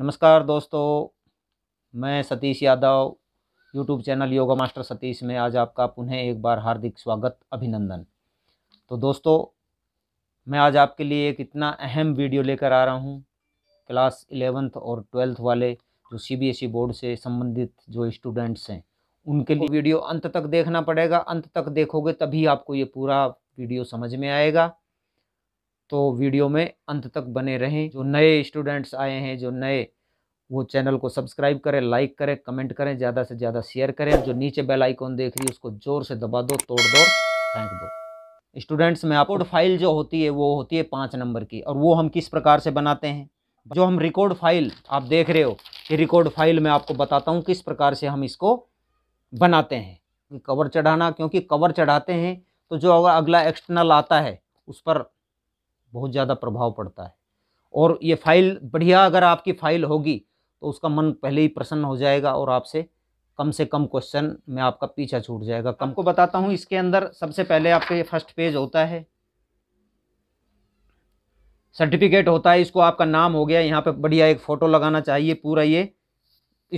नमस्कार दोस्तों मैं Satish Yadav YouTube channel yoga master Satish में आज आपका पुनः एक बार हार्दिक स्वागत अभिनंदन तो दोस्तों मैं आज आपके लिए एक इतना अहम वीडियो लेकर आ रहा हूँ क्लास इलेवेंथ और ट्वेल्थ वाले जो सीबीएसई e बोर्ड से संबंधित जो स्टूडेंट्स हैं उनके लिए वीडियो अंत तक देखना पड़ेगा अंत तक देखोगे तभी आपको ये पूरा वीडियो समझ में आएगा तो वीडियो में अंत तक बने रहें जो नए स्टूडेंट्स आए हैं जो नए वो चैनल को सब्सक्राइब करें लाइक करें कमेंट करें ज़्यादा से ज़्यादा शेयर करें जो नीचे बेल आइकॉन देख रही है उसको ज़ोर से दबा दो तोड़ दो फेंक दो स्टूडेंट्स में अपलोड फाइल जो होती है वो होती है पाँच नंबर की और वो हम किस प्रकार से बनाते हैं जो हम रिकॉर्ड फाइल आप देख रहे हो ये रिकॉर्ड फाइल मैं आपको बताता हूँ किस प्रकार से हम इसको बनाते हैं कवर चढ़ाना क्योंकि कवर चढ़ाते हैं तो जो अगला एक्सटर्नल आता है उस पर बहुत ज़्यादा प्रभाव पड़ता है और ये फाइल बढ़िया अगर आपकी फ़ाइल होगी तो उसका मन पहले ही प्रसन्न हो जाएगा और आपसे कम से कम क्वेश्चन में आपका पीछा छूट जाएगा कम को बताता हूँ इसके अंदर सबसे पहले आपके फर्स्ट पेज होता है सर्टिफिकेट होता है इसको आपका नाम हो गया यहाँ पे बढ़िया एक फ़ोटो लगाना चाहिए पूरा ये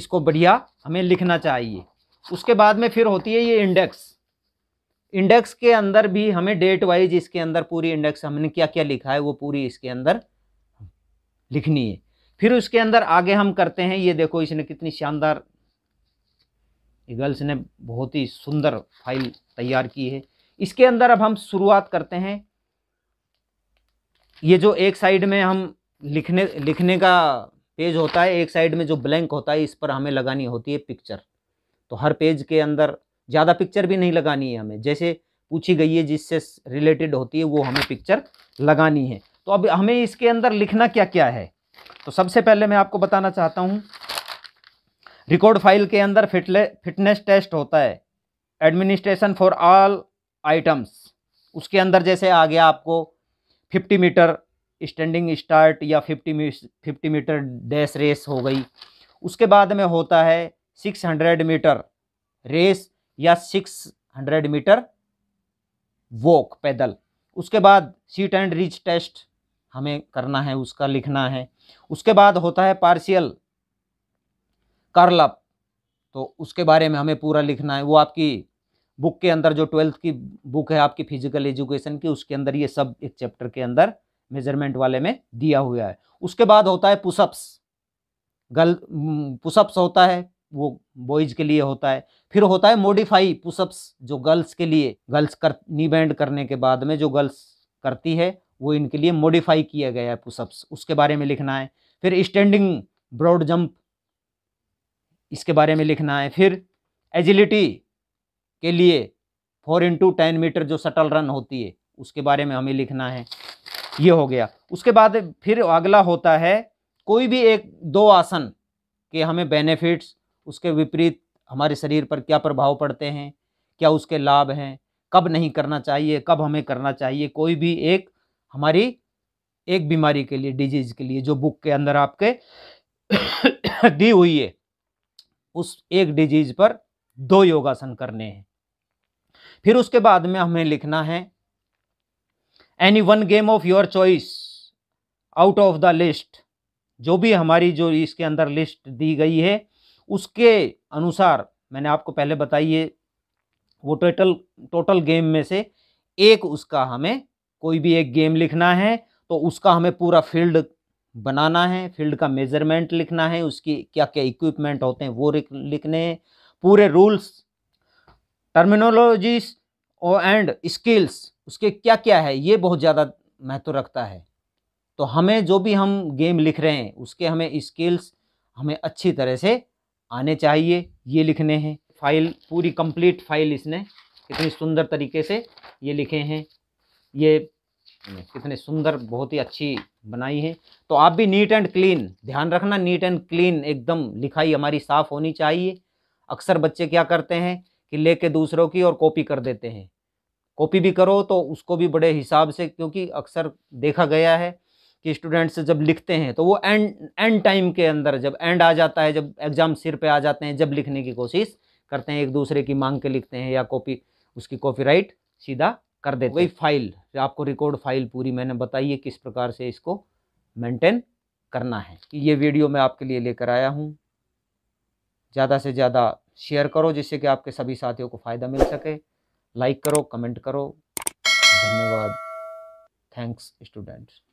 इसको बढ़िया हमें लिखना चाहिए उसके बाद में फिर होती है ये इंडेक्स इंडेक्स के अंदर भी हमें डेट वाइज इसके अंदर पूरी इंडेक्स हमने क्या क्या लिखा है वो पूरी इसके अंदर लिखनी है फिर उसके अंदर आगे हम करते हैं ये देखो इसने कितनी शानदार गर्ल्स ने बहुत ही सुंदर फाइल तैयार की है इसके अंदर अब हम शुरुआत करते हैं ये जो एक साइड में हम लिखने लिखने का पेज होता है एक साइड में जो ब्लैंक होता है इस पर हमें लगानी होती है पिक्चर तो हर पेज के अंदर ज़्यादा पिक्चर भी नहीं लगानी है हमें जैसे पूछी गई है जिससे रिलेटेड होती है वो हमें पिक्चर लगानी है तो अब हमें इसके अंदर लिखना क्या क्या है तो सबसे पहले मैं आपको बताना चाहता हूँ रिकॉर्ड फाइल के अंदर फिटले फिटनेस टेस्ट होता है एडमिनिस्ट्रेशन फॉर ऑल आइटम्स उसके अंदर जैसे आ गया आपको 50 मीटर स्टैंडिंग स्टार्ट या 50 मी फिफ्टी मीटर डैश रेस हो गई उसके बाद में होता है 600 मीटर रेस या 600 मीटर वॉक पैदल उसके बाद सीट एंड रीच टेस्ट हमें करना है उसका लिखना है उसके बाद होता है पार्शियल कर्लअप तो उसके बारे में हमें पूरा लिखना है वो आपकी बुक के अंदर जो ट्वेल्थ की बुक है आपकी फिजिकल एजुकेशन की उसके अंदर ये सब एक चैप्टर के अंदर मेजरमेंट वाले में दिया हुआ है उसके बाद होता है पुशअप्स गल पुशअप्स होता है वो बॉयज़ के लिए होता है फिर होता है मोडिफाई पुशअप्स जो गर्ल्स के लिए गर्ल्स कर नी बैंड करने के बाद में जो गर्ल्स करती है वो इनके लिए मोडिफाई किया गया है पुशअप्स उसके बारे में लिखना है फिर स्टैंडिंग ब्रॉड जंप इसके बारे में लिखना है फिर एजिलिटी के लिए फोर इंटू टेन मीटर जो शटल रन होती है उसके बारे में हमें लिखना है ये हो गया उसके बाद फिर अगला होता है कोई भी एक दो आसन के हमें बेनिफिट्स उसके विपरीत हमारे शरीर पर क्या प्रभाव पड़ते हैं क्या उसके लाभ हैं कब नहीं करना चाहिए कब हमें करना चाहिए कोई भी एक हमारी एक बीमारी के लिए डिजीज के लिए जो बुक के अंदर आपके दी हुई है उस एक डिजीज पर दो योगासन करने हैं फिर उसके बाद में हमें लिखना है any one game of your choice out of the list जो भी हमारी जो इसके अंदर लिस्ट दी गई है उसके अनुसार मैंने आपको पहले बताइए वो टोटल टोटल गेम में से एक उसका हमें कोई भी एक गेम लिखना है तो उसका हमें पूरा फील्ड बनाना है फील्ड का मेजरमेंट लिखना है उसकी क्या क्या इक्विपमेंट होते हैं वो लिखने पूरे रूल्स टर्मिनोलॉजीज और एंड स्किल्स उसके क्या क्या है ये बहुत ज़्यादा महत्व रखता है तो हमें जो भी हम गेम लिख रहे हैं उसके हमें स्किल्स हमें अच्छी तरह से आने चाहिए ये लिखने हैं फाइल पूरी कंप्लीट फाइल इसने कितनी सुंदर तरीके से ये लिखे हैं ये कितने सुंदर बहुत ही अच्छी बनाई है तो आप भी नीट एंड क्लीन ध्यान रखना नीट एंड क्लीन एकदम लिखाई हमारी साफ़ होनी चाहिए अक्सर बच्चे क्या करते हैं कि लेके दूसरों की और कॉपी कर देते हैं कॉपी भी करो तो उसको भी बड़े हिसाब से क्योंकि अक्सर देखा गया है कि स्टूडेंट्स जब लिखते हैं तो वो एंड एंड टाइम के अंदर जब एंड आ जाता है जब एग्ज़ाम सिर पे आ जाते हैं जब लिखने की कोशिश करते हैं एक दूसरे की मांग के लिखते हैं या कॉपी उसकी कॉपीराइट सीधा कर देते वही फाइल आपको रिकॉर्ड फाइल पूरी मैंने बताई है किस प्रकार से इसको मेंटेन करना है ये वीडियो मैं आपके लिए लेकर आया हूँ ज़्यादा से ज़्यादा शेयर करो जिससे कि आपके सभी साथियों को फ़ायदा मिल सके लाइक करो कमेंट करो धन्यवाद थैंक्स स्टूडेंट्स